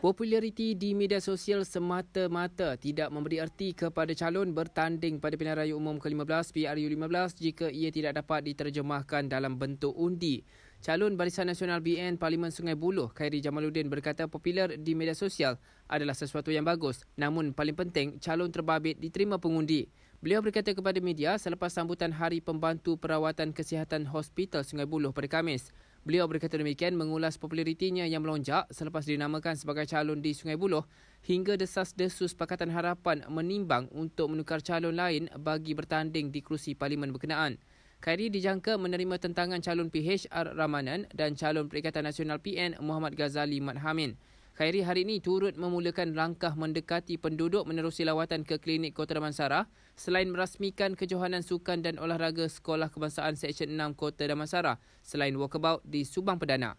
Populariti di media sosial semata-mata tidak memberi erti kepada calon bertanding pada pilihan raya umum ke-15 PRU15 jika ia tidak dapat diterjemahkan dalam bentuk undi. Calon Barisan Nasional BN Parlimen Sungai Buloh, Khairi Jamaluddin berkata popular di media sosial adalah sesuatu yang bagus. Namun paling penting, calon terbabit diterima pengundi. Beliau berkata kepada media selepas sambutan Hari Pembantu Perawatan Kesihatan Hospital Sungai Buloh pada Khamis. Beliau berkata demikian mengulas popularitinya yang melonjak selepas dinamakan sebagai calon di Sungai Buloh hingga desas-desus Pakatan Harapan menimbang untuk menukar calon lain bagi bertanding di kerusi parlimen berkenaan. Khairi dijangka menerima tentangan calon PHR Ramanan dan calon Perikatan Nasional PN Muhammad Ghazali Madhamin. Khairi hari ini turut memulakan langkah mendekati penduduk menerusi lawatan ke klinik Kota Damansara selain merasmikan kejohanan sukan dan olahraga Sekolah Kebangsaan Seksyen 6 Kota Damansara selain walkabout di Subang Perdana.